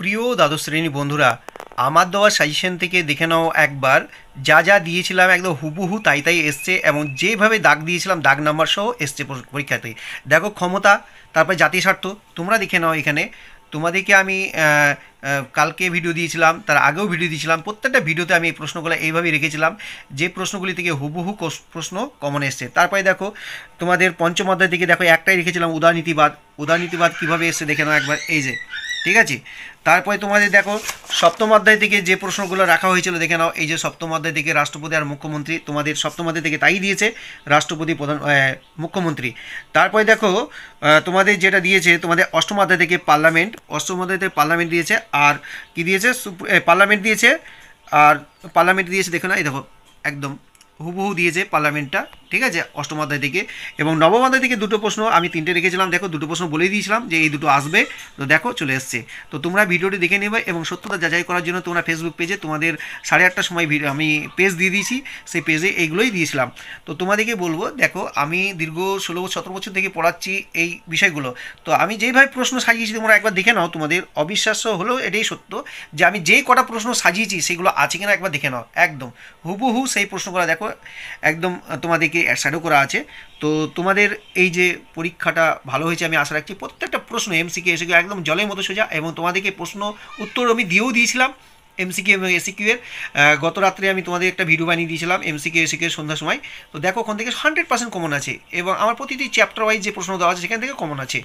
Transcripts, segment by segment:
প্রিয় দ্বাদশ শ্রেণী বন্ধুরা আমার দেওয়া সাজেশন থেকে দেখে নাও একবার যা যা দিয়েছিলাম একদম হুবহু তাই তাই এসছে এবং যেভাবে দাগ দিয়েছিলাম দাগ নাম্বার সহ এসছে পরীক্ষাতে দেখো ক্ষমতা তারপরে জাতীয় স্বার্থ তোমরা দেখে নাও এখানে তোমাদেরকে আমি কালকে ভিডিও দিয়েছিলাম তার আগেও ভিডিও দিয়েছিলাম প্রত্যেকটা ভিডিওতে আমি এই প্রশ্নগুলো এইভাবেই রেখেছিলাম যে প্রশ্নগুলি থেকে হুবহু প্রশ্ন কমন এসছে তারপরে দেখো তোমাদের পঞ্চম অধ্যায় থেকে দেখো একটাই রেখেছিলাম উদারনীতিবাদ উদারনীতিবাদ কীভাবে এসছে দেখে নাও একবার এই যে ঠিক আছে তারপরে তোমাদের দেখো সপ্তম অধ্যায় থেকে যে প্রশ্নগুলো রাখা হয়েছিল দেখে নাও এই যে সপ্তম অধ্যায় থেকে রাষ্ট্রপতি আর মুখ্যমন্ত্রী তোমাদের সপ্তম অধ্যায় থেকে তাই দিয়েছে রাষ্ট্রপতি প্রধান মুখ্যমন্ত্রী তারপরে দেখো তোমাদের যেটা দিয়েছে তোমাদের অষ্টম অধ্যায় থেকে পার্লামেন্ট অষ্টম অধ্যায় থেকে পার্লামেন্ট দিয়েছে আর কি দিয়েছে পার্লামেন্ট দিয়েছে আর পার্লামেন্ট দিয়েছে দেখো না এই দেখো একদম হুবহু দিয়েছে পার্লামেন্টটা ঠিক আছে অষ্টম অধ্যায় থেকে এবং নবম অধ্যায় থেকে দুটো প্রশ্ন আমি তিনটে রেখেছিলাম দেখো দুটো প্রশ্ন বলে দিয়েছিলাম যে এই দুটো আসবে তো দেখো চলে এসছে তো তোমরা ভিডিওটি দেখে নেবে এবং সত্যতা যাচাই করার জন্য তোমরা ফেসবুক পেজে তোমাদের সাড়ে আটটার সময় ভিডিও আমি পেজ দিয়ে দিয়েছি সেই পেজে এইগুলোই দিয়েছিলাম তো তোমাদেরকে বলবো দেখো আমি দীর্ঘ ষোলো সতেরো বছর থেকে পড়াচ্ছি এই বিষয়গুলো তো আমি যেইভাবে প্রশ্ন সাজিয়েছি তোমরা একবার দেখে নাও তোমাদের অবিশ্বাস্য হলেও এটাই সত্য যে আমি যেই কটা প্রশ্ন সাজিয়েছি সেগুলো আছে কিনা একবার দেখে নাও একদম হুবহু সেই প্রশ্নগুলো দেখো একদম তোমাদেরকে অ্যাডসাইডও করা আছে তো তোমাদের এই যে পরীক্ষাটা ভালো হয়েছে আমি আশা রাখছি প্রত্যেকটা প্রশ্ন এমসিকে এসে একদম জলের মতো সোজা এবং তোমাদেরকে প্রশ্ন উত্তর আমি দিয়েও দিয়েছিলাম এমসিকিউ এবং এসিকিউ এর গত রাত্রে আমি তোমাদের একটা ভিডিও বানিয়ে দিয়েছিলাম এমসিকিউ এসিকিউ এর সন্ধ্যার সময় তো দেখো ওখান থেকে হান্ড্রেড পার্সেন্ট কমন আছে এবং আমার প্রতিটি চ্যাপ্টার ওয়াইজ যে প্রশ্ন দেওয়া আছে সেখান থেকে কমন আছে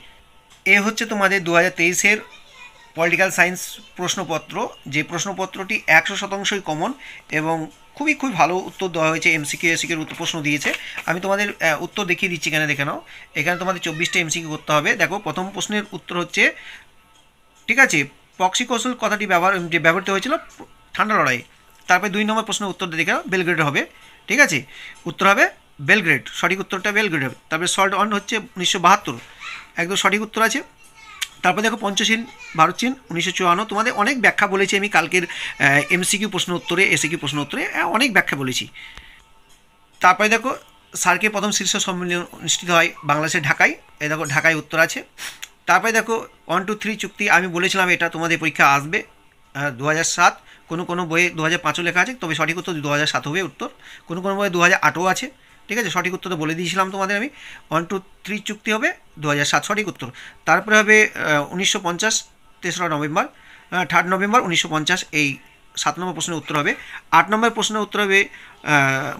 এ হচ্ছে তোমাদের দু হাজার তেইশের পলিটিক্যাল সায়েন্স প্রশ্নপত্র যে প্রশ্নপত্রটি একশো শতাংশই কমন এবং খুবই খুবই ভালো উত্তর দেওয়া হয়েছে এমসিকিউ এসিকিউর উত্তর প্রশ্ন দিয়েছে আমি তোমাদের উত্তর দেখিয়ে দিচ্ছি এখানে দেখে নাও এখানে তোমাদের চব্বিশটা এমসিকিউ করতে হবে দেখো প্রথম প্রশ্নের উত্তর হচ্ছে ঠিক আছে পক্সিকোসল কথাটি ব্যবহার যে ব্যবহৃত হয়েছিল ঠান্ডা লড়াই তারপরে দুই নম্বর প্রশ্নের উত্তর দেখে নাও বেলগ্রেড হবে ঠিক আছে উত্তর হবে বেলগ্রেড সঠিক উত্তরটা বেলগ্রেড হবে তারপরে সল্ট অন হচ্ছে উনিশশো বাহাত্তর একদম সঠিক উত্তর আছে তারপর দেখো পঞ্চচীন ভারত চীন উনিশশো চুয়ান্ন তোমাদের অনেক ব্যাখ্যা বলেছি আমি কালকের এমসিকিউ প্রশ্ন উত্তরে এসিকিউ প্রশ্ন উত্তরে অনেক ব্যাখ্যা বলেছি তারপরে দেখো সার্কে প্রথম শীর্ষ সম্মেলন অনুষ্ঠিত হয় বাংলাদেশের ঢাকায় এ দেখো ঢাকায় উত্তর আছে তারপরে দেখো ওয়ান টু থ্রি চুক্তি আমি বলেছিলাম এটা তোমাদের পরীক্ষা আসবে দু হাজার সাত কোনো কোনো বইয়ে দু হাজার পাঁচও লেখা আছে তবে সঠিক উত্তর দু হাজার সাত হবে উত্তর কোনো কোনো বইয়ে দু হাজার আটও আছে ঠিক আছে সঠিক উত্তর তো বলে দিয়েছিলাম তোমাদের আমি ওয়ান টু থ্রি চুক্তি হবে দু সাত সঠিক উত্তর তারপরে হবে উনিশশো পঞ্চাশ তেসরা নভেম্বর থার্ড নভেম্বর উনিশশো এই সাত নম্বর প্রশ্নের উত্তর হবে আট নম্বর প্রশ্নের উত্তর হবে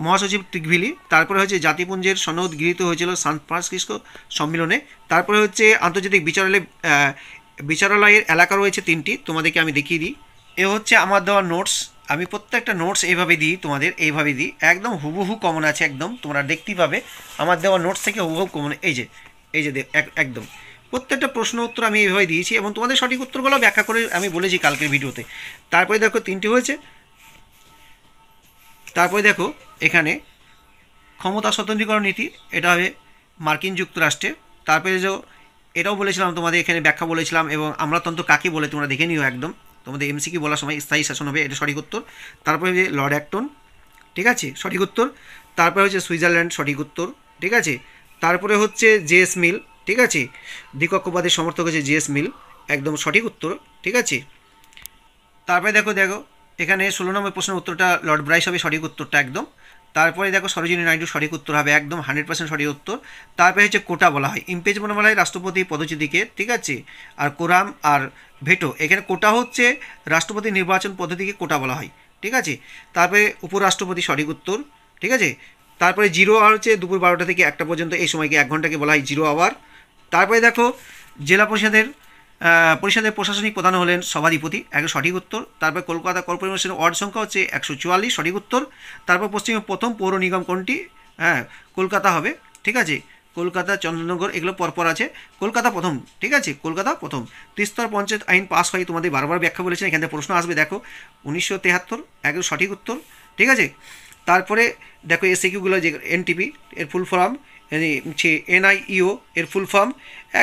মহাসচিব তিকভিলি তারপরে হচ্ছে জাতিপুঞ্জের সনদ গৃহীত হয়েছিল সান ফ্রান্সিস্কো সম্মেলনে তারপরে হচ্ছে আন্তর্জাতিক বিচারালয় বিচারালয়ের এলাকা রয়েছে তিনটি তোমাদেরকে আমি দেখিয়ে দিই এ হচ্ছে আমার দেওয়া নোটস আমি প্রত্যেকটা নোটস এইভাবে দিই তোমাদের এইভাবে দিই একদম হুবহু কমন আছে একদম তোমরা দেখতেই পাবে আমার দেওয়া নোটস থেকে হুবহু কমন এই যে এই যে একদম প্রত্যেকটা প্রশ্ন উত্তর আমি এইভাবে দিয়েছি এবং তোমাদের সঠিক উত্তরগুলো ব্যাখ্যা করে আমি বলেছি কালকের ভিডিওতে তারপরে দেখো তিনটি হয়েছে তারপরে দেখো এখানে ক্ষমতা স্বতন্ত্রীকরণ নীতি এটা হবে মার্কিন যুক্তরাষ্ট্রে তারপরে যে এটাও বলেছিলাম তোমাদের এখানে ব্যাখ্যা বলেছিলাম এবং আমরা আমলাতন্ত্র কাকে বলে তোমরা দেখে নিও একদম তোমাদের কি বলার সময় স্থায়ী শাসন হবে এটা সঠিক উত্তর তারপরে হচ্ছে লর্ড অ্যাক্টন ঠিক আছে সঠিক উত্তর তারপরে হচ্ছে সুইজারল্যান্ড সঠিক উত্তর ঠিক আছে তারপরে হচ্ছে জে এস মিল ঠিক আছে দ্বিকক্ষবাদের সমর্থক হচ্ছে জেএস মিল একদম সঠিক উত্তর ঠিক আছে তারপরে দেখো দেখো এখানে ষোলো নম্বর প্রশ্নের উত্তরটা লর্ড ব্রাইস হবে সঠিক উত্তরটা একদম তারপরে দেখো সরোজিনী নাইডু সঠিক উত্তর হবে একদম হান্ড্রেড পার্সেন্ট সঠিক উত্তর তারপরে হচ্ছে কোটা বলা হয় ইম্পেজমেন্ট বলা হয় রাষ্ট্রপতি পদচিদিকে ঠিক আছে আর কোরাম আর ভেটো এখানে কোটা হচ্ছে রাষ্ট্রপতি নির্বাচন পদ্ধতিকে কোটা বলা হয় ঠিক আছে তারপরে উপরাষ্ট্রপতি সঠিক উত্তর ঠিক আছে তারপরে জিরো আওয়ার হচ্ছে দুপুর বারোটা থেকে একটা পর্যন্ত এই সময়কে এক ঘন্টাকে বলা হয় জিরো আওয়ার তারপরে দেখো জেলা পরিষদের পরিষদের প্রশাসনিক প্রধান হলেন সভাধিপতি একজন সঠিক উত্তর তারপর কলকাতা কর্পোরেশনের ওয়ার্ড সংখ্যা হচ্ছে একশো চুয়াল্লিশ সঠিক উত্তর তারপর পশ্চিমবঙ্গের প্রথম পৌর নিগম কোনটি হ্যাঁ কলকাতা হবে ঠিক আছে কলকাতা চন্দ্রনগর এগুলো পরপর আছে কলকাতা প্রথম ঠিক আছে কলকাতা প্রথম ত্রিস্তর পঞ্চায়েত আইন পাস হয় তোমাদের বারবার ব্যাখ্যা বলেছেন এখান থেকে প্রশ্ন আসবে দেখো উনিশশো তেহাত্তর একদম সঠিক উত্তর ঠিক আছে তারপরে দেখো এসিকিউগুলো যে এনটিপি এর ফুল ফর্ম হচ্ছে এনআইইও এর ফুল ফর্ম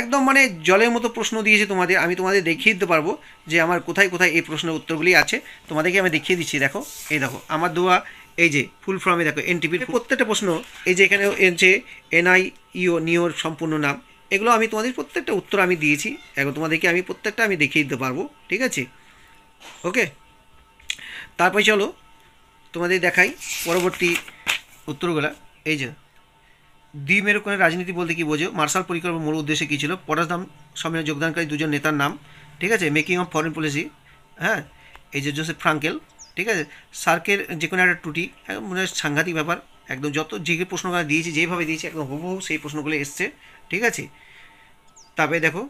একদম মানে জলের মতো প্রশ্ন দিয়েছে তোমাদের আমি তোমাদের দেখিয়ে দিতে পারবো যে আমার কোথায় কোথায় এই প্রশ্নের উত্তরগুলি আছে তোমাদেরকে আমি দেখিয়ে দিচ্ছি দেখো এই দেখো আমার দোয়া এই যে ফুল ফর্মে দেখো এনটিপির প্রত্যেকটা প্রশ্ন এই যে এখানে যে ইও নিওর e e সম্পূর্ণ নাম এগুলো আমি তোমাদের প্রত্যেকটা উত্তর আমি দিয়েছি এখন তোমাদেরকে আমি প্রত্যেকটা আমি দেখিয়ে দিতে পারবো ঠিক আছে ওকে তারপর চলো তোমাদের দেখাই পরবর্তী উত্তরগুলা এই যে মেরুকনের রাজনীতি বলতে কি বোঝো মার্শাল পরিকল্পনার মূল উদ্দেশ্যে কী ছিল দাম সম্মেলনে যোগদানকারী দুজন নেতার নাম ঠিক আছে মেকিং অফ ফরেন পলিসি হ্যাঁ এই যে জোসেফ ফ্রাঙ্কেল ঠিক আছে সার্কের যে কোনো একটা টুটি হ্যাঁ, মনে হয় সাংঘাতিক ব্যাপার একদম যত যে প্রশ্নগুলো দিয়েছি যেভাবে দিয়েছি একদম হুবহু সেই প্রশ্নগুলো এসছে ঠিক আছে তারপরে দেখো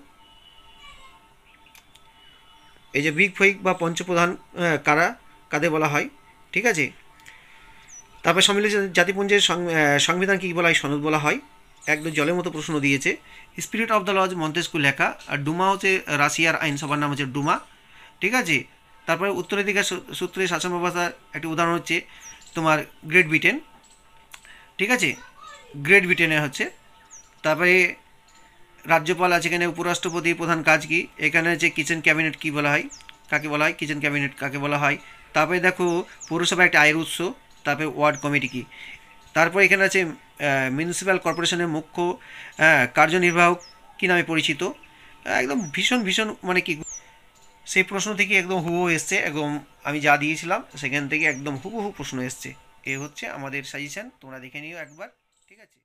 এই যে বিগ ফৈক বা পঞ্চপ্রধান কারা কাদের বলা হয় ঠিক আছে তারপরে সম্মিলিত জাতিপুঞ্জের সংবিধান কী বলা হয় সনদ বলা হয় একদম জলের মতো প্রশ্ন দিয়েছে Spirit of the Laws Montesquieu লেখা আর ডুমা হচ্ছে রাশিয়ার আইনসভার নাম হচ্ছে ডুমা ঠিক আছে তারপরে উত্তরাধিকার সূত্রে শাসন ব্যবস্থার একটি উদাহরণ হচ্ছে তোমার গ্রেট ব্রিটেন ঠিক আছে গ্রেট ব্রিটেনে হচ্ছে তারপরে রাজ্যপাল আছে এখানে উপরাষ্ট্রপতি প্রধান কাজ কি এখানে যে কিচেন ক্যাবিনেট কি বলা হয় কাকে বলা হয় কিচেন ক্যাবিনেট কাকে বলা হয় তারপরে দেখো পৌরসভা একটা আয়ের উৎস তারপরে ওয়ার্ড কমিটি কি তারপরে এখানে আছে মিউনিসিপ্যাল কর্পোরেশনের মুখ্য কার্যনির্বাহক কী নামে পরিচিত একদম ভীষণ ভীষণ মানে কি সেই প্রশ্ন থেকে একদম হুবহু এসছে এবং আমি যা দিয়েছিলাম সেখান থেকে একদম হুবহু প্রশ্ন এসছে এ হচ্ছে আমাদের সাজেশান তোমরা দেখে নিও একবার ঠিক আছে